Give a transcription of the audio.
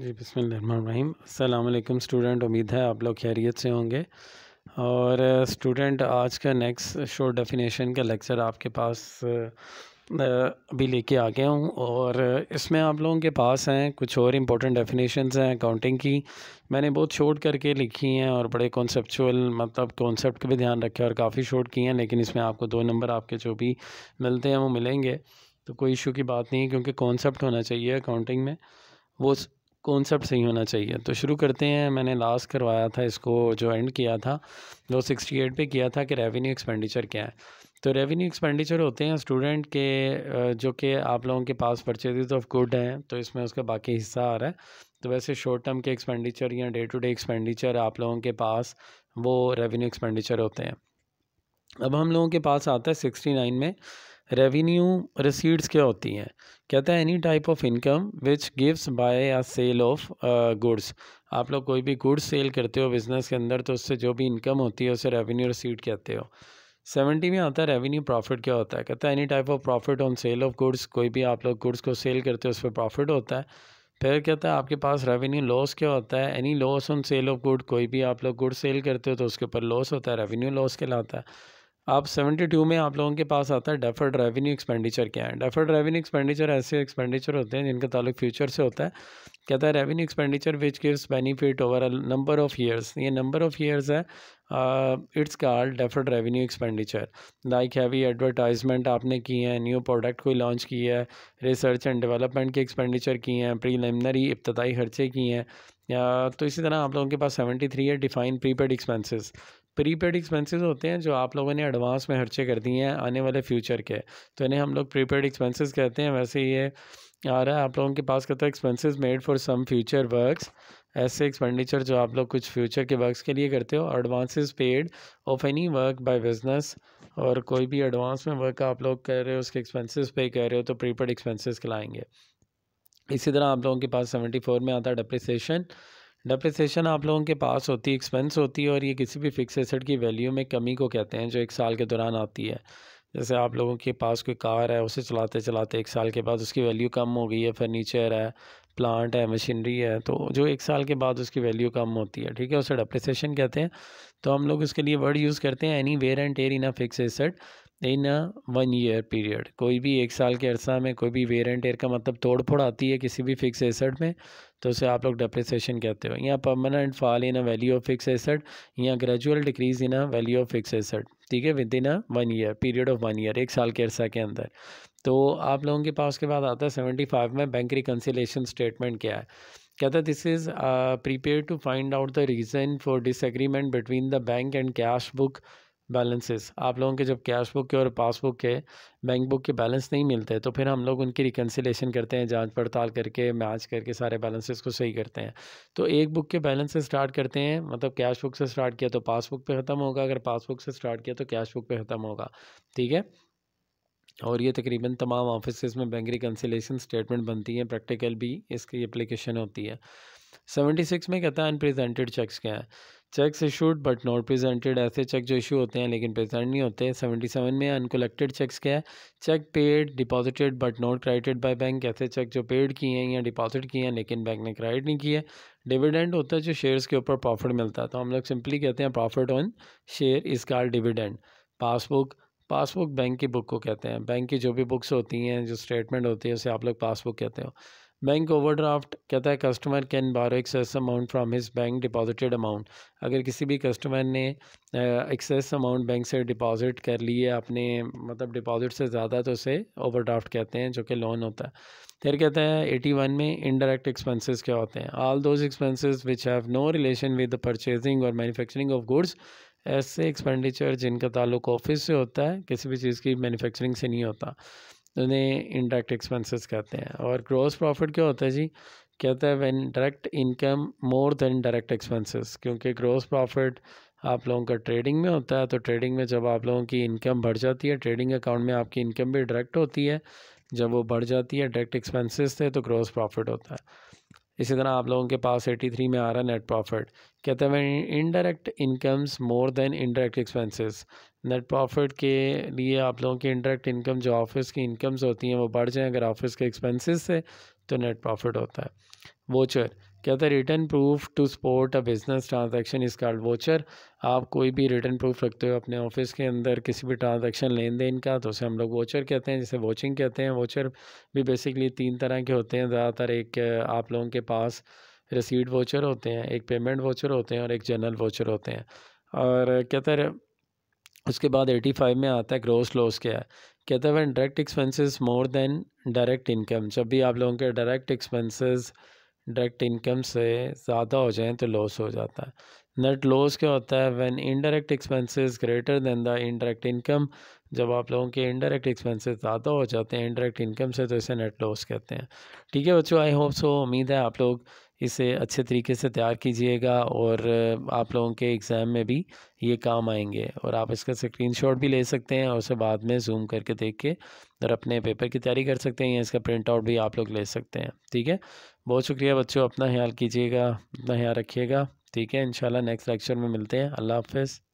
जी बसमीम अल्लाम स्टूडेंट उम्मीद है आप लोग खैरियत से होंगे और स्टूडेंट आज का नेक्स्ट शो डेफिनेशन का लेक्चर आपके पास अभी लेके आ गया हूँ और इसमें आप लोगों के पास हैं कुछ और इम्पोर्टेंट डेफिनेशंस हैं अकाउंटिंग की मैंने बहुत शॉर्ट करके लिखी हैं और बड़े कॉन्सेपचुअल मतलब कॉन्सेप्ट का भी ध्यान रखे और काफ़ी शॉर्ट की हैं लेकिन इसमें आपको दो नंबर आपके जो भी मिलते हैं वो मिलेंगे तो कोई इशू की बात नहीं है क्योंकि कॉन्सेप्ट होना चाहिए अकाउंटिंग में वो कॉन्सेप्ट सही होना चाहिए तो शुरू करते हैं मैंने लास्ट करवाया था इसको जो एंड किया था वो सिक्सटी एट पर किया था कि रेवेन्यू एक्सपेंडिचर क्या है तो रेवेन्यू एक्सपेंडिचर होते हैं स्टूडेंट के जो कि आप लोगों के पास परचेज ऑफ गुड हैं तो इसमें उसका बाकी हिस्सा आ रहा है तो वैसे शॉर्ट टर्म के एक्सपेंडिचर या डे टू डे एक्सपेंडिचर आप लोगों के पास वो रेवेन्यू एक्सपेंडिचर होते हैं अब हम लोगों के पास आता है सिक्सटी नाइन में रेवेन्यू रिसीट्स क्या होती हैं कहते हैं any type of income which gives by a sale of goods आप लोग कोई भी गुड्स सेल करते हो बिज़नेस के अंदर तो उससे जो भी इनकम होती है उसे रेवेन्यू रिसीट कहते हो सेवेंटी में आता है रेवेन्यू प्रॉफिट क्या होता है कहता है any type of profit on sale of goods कोई भी आप लोग गुड्स को सेल करते हो उस पर प्रॉफिट होता है फिर कहता है आपके पास रेवेन्यू लॉस क्या होता है any loss on sale of good कोई भी आप लोग गुड सेल करते हो तो उसके ऊपर लॉस होता है रेवेन्यू लॉस कहलाता है आप टू में आप लोगों के पास आता है डेफर्ड रेवेन्यू एक्सपेंडिचर क्या है डेफर्ड रेवेन्यू एक्सपेंडिचर ऐसे एक्सपेंडिचर होते हैं जिनका ताल्लुक फ्यूचर से होता है कहता है revenue expenditure which gives benefit over number of years ये नंबर ऑफ़ ईयर्स है it's called deferred revenue expenditure like heavy advertisement आपने की है न्यू प्रोडक्ट कोई लॉन्च की है रिसर्च एंड डेवलपमेंट के एक्सपेंडिचर किए हैं प्रीलिमिनरी इब्तदाई खर्चे किए हैं या तो इसी तरह आप लोगों के पास सेवेंटी थ्री है define prepaid expenses prepaid expenses होते हैं जो आप लोगों ने एडवांस में खर्चे कर दिए हैं आने वाले फ्यूचर के तो इन्हें हम लोग प्रीपेड एक्सपेंसेस कहते हैं वैसे ये आ रहा है आप लोगों के पास कहता है expenses made for some future works ऐसे एक्सपेंडिचर जो आप लोग कुछ फ्यूचर के वर्क्स के लिए करते हो advances paid of any work by business और कोई भी एडवांस में वर्क आप लोग कर रहे हो उसके एक्सपेंसेस पे कर रहे हो तो प्रीपेड एक्सपेंसेस खिलाएंगे इसी तरह आप लोगों के पास सेवेंटी फोर में आता है डिप्रिसिएशन डेप्रिसिएशन आप लोगों के पास होती है एक्सपेंस होती है और ये किसी भी फिक्स एसेट की वैल्यू में कमी को कहते हैं जो एक साल के दौरान आती है जैसे आप लोगों के पास कोई कार है उसे चलाते चलाते एक साल के बाद उसकी वैल्यू कम हो गई है फर्नीचर है प्लांट है मशीनरी है तो जो एक साल के बाद उसकी वैल्यू कम होती है ठीक है उसे डेप्रिसिएशन कहते हैं तो हम लोग उसके लिए वर्ड यूज़ करते हैं any wear and tear in a fix asset in a one year period कोई भी एक साल के अरसा में कोई भी वेरेंट एयर का मतलब तोड़ फोड़ आती है किसी भी फिक्स एसड में तो उसे आप लोग डिप्रिसिएशन कहते हो या permanent fall in a value of fix asset या gradual decrease in a value of fix asset ठीक है within a one year period of one year एक साल के अरसा के अंदर तो आप लोगों के पास उसके बाद आता है सेवेंटी फाइव में बैंक रिकन्सिलेशन स्टेटमेंट क्या है कहता है this is prepare to find out the reason for disagreement between the bank and cash book balances आप लोगों के जब कैश बुक के और पासबुक के बैंक बुक के बैलेंस नहीं मिलते तो फिर हम लोग उनकी रिकन्सिलेशन करते हैं जांच पड़ताल करके मैच करके सारे बैलेंसेस को सही करते हैं तो एक बुक के बैलेंस से स्टार्ट करते हैं मतलब कैश बुक से स्टार्ट किया तो पासबुक पे ख़त्म होगा अगर पासबुक से स्टार्ट किया तो कैश बुक पे ख़त्म होगा ठीक है और ये तकरीबन तमाम ऑफिस में बैंक रिकन्सिलेशन स्टेटमेंट बनती है प्रैक्टिकल भी इसकी अप्लीकेशन होती है सेवेंटी सिक्स में कहता है अनप्रेजेंटेड चेक्स क्या है cheques issued but not presented ऐसे चेक जो इशू होते हैं लेकिन प्रेजेंट नहीं होते सेवेंटी सेवन में अनकोलेक्टेड चेक्स क्या है cheque paid deposited but not credited by bank ऐसे चेक जो पेड किए हैं या डिपॉजिट किए हैं लेकिन बैंक ने क्रेडिट नहीं किया डिविडेंड होता है जो शेयर्स के ऊपर प्रॉफिट मिलता है तो हम लोग सिंपली कहते हैं profit on share is called dividend passbook passbook bank की बुक को कहते हैं बैंक की जो भी बुक्स होती हैं जो स्टेटमेंट होती है उसे आप लोग पासबुक कहते हो बैंक ओवरड्राफ्ट कहता है customer can borrow excess amount from his bank deposited amount अगर किसी भी कस्टमर ने एक्सेस अमाउंट बैंक से डिपॉजिट कर लिए अपने मतलब डिपॉजिट से ज़्यादा तो उसे ओवरड्राफ्ट कहते हैं जो कि लोन होता है फिर कहता है एटी वन में इनडायरेक्ट एक्सपेंसेस क्या होते हैं all those expenses which have no relation with the purchasing और मैनुफेक्चरिंग ऑफ गुड्स ऐसे एक्सपेंडिचर जिनका ताल्लुक ऑफिस से होता है किसी भी चीज़ की मैनुफेक्चरिंग से नहीं होता उन्हें इनडायरेक्ट एक्सपेंसेस कहते हैं और ग्रॉस प्रॉफिट क्या होता है जी कहता है when direct income more than direct expenses क्योंकि ग्रॉस प्रॉफिट आप लोगों का ट्रेडिंग में होता है तो ट्रेडिंग में जब आप लोगों की इनकम बढ़ जाती है ट्रेडिंग अकाउंट में आपकी इनकम भी डायरेक्ट होती है जब वो बढ़ जाती है डायरेक्ट एक्सपेंसेस से तो ग्रॉस प्रॉफिट होता है इसी तरह आप लोगों के पास एटी थ्री में आ रहा है नेट प्रॉफिट कहते हैं indirect incomes more than indirect expenses net profit के लिए आप लोगों की इनडायरेक्ट इनकम जो ऑफिस की इनकम्स होती हैं वो बढ़ जाएँ अगर ऑफिस के एक्सपेंसेस से तो नेट प्रॉफिट होता है वोचर कहते हैं written proof to support a business transaction is called voucher आप कोई भी रिटर्न प्रूफ रखते हो अपने ऑफिस के अंदर किसी भी ट्रांजैक्शन लेन देन का तो उसे हम लोग वोचर कहते हैं जिसे वॉचिंग कहते हैं वोचर भी बेसिकली तीन तरह के होते हैं ज़्यादातर एक आप लोगों के पास रिसीड वोचर होते हैं एक पेमेंट वोचर होते हैं और एक जनरल वोचर होते हैं और कहते हैं उसके बाद एटी फाइव में आता है ग्रोस लॉस क्या है कहते हैं when direct expenses more than direct income जब भी आप लोगों के डायरेक्ट एक्सपेंसेस डायरेक्ट इनकम से ज़्यादा हो जाए तो लॉस हो जाता है नेट लॉस क्या होता है when indirect expenses greater than the indirect income जब आप लोगों के इनडायरेक्ट एक्सपेंसेस ज़्यादा हो जाते हैं इनडायरेक्ट इनकम से तो इसे नेट लॉस कहते हैं ठीक है बच्चों आई होप सो उम्मीद है आप लोग इसे अच्छे तरीके से तैयार कीजिएगा और आप लोगों के एग्ज़ाम में भी ये काम आएंगे और आप इसका स्क्रीनशॉट भी ले सकते हैं और उसे बाद में जूम करके देख के और अपने पेपर की तैयारी कर सकते हैं या इसका प्रिंट आउट भी आप लोग ले सकते हैं ठीक है बहुत शुक्रिया बच्चों अपना ख्याल कीजिएगा अपना ख्याल रखिएगा ठीक है इन नेक्स्ट लेक्चर में मिलते हैं अल्लाह हाफिज़